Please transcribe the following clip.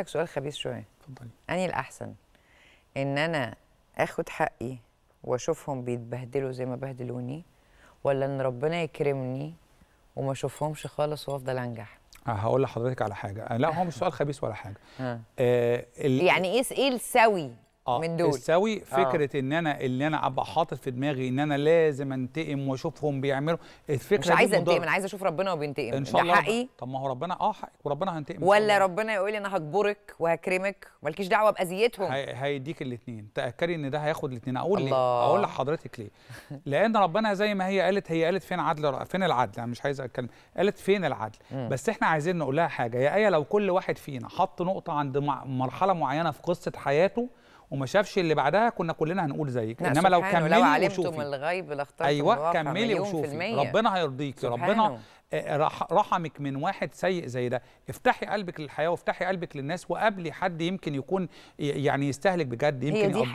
لك سؤال خبيث شويه اتفضلي اني الاحسن ان انا اخد حقي واشوفهم بيتبهدلوا زي ما بهدلوني ولا ان ربنا يكرمني وما اشوفهمش خالص وافضل انجح آه، هقول لحضرتك على حاجه لا هو مش سؤال خبيث ولا حاجه آه. آه يعني ايه ايه السوي آه من دول السوي آه. فكره آه. ان انا اللي انا ابقى حاطط في دماغي ان انا لازم انتقم واشوفهم بيعملوا الفكره مش عايزه انتقم انا عايزه اشوف ربنا وبينتقم ان شاء الله حقيقي طب ما هو ربنا اه حقك وربنا هينتقم ولا ربنا يقول لي انا هكبرك وهكرمك مالكيش دعوه باذيتهم هيديك الاثنين تاكدي ان ده هياخد الاثنين اقول الله. اقول لحضرتك ليه لان ربنا زي ما هي قالت هي قالت فين عدل فين العدل انا مش عايزه اتكلم قالت فين العدل م. بس احنا عايزين نقول لها حاجه يا ايه لو كل واحد فينا حط نقطه عند مرحله معينه في قصه حياته وما شافش اللي بعدها كنا كلنا هنقول زيك انما لو كملي لو علمتم الغيب لاخترتم ايوه كملي وشوفي ربنا هيرضيكي ربنا آه، رحمك من واحد سيء زي ده افتحي قلبك للحياه وافتحي قلبك للناس وقابلي حد يمكن يكون يعني يستهلك بجد يمكن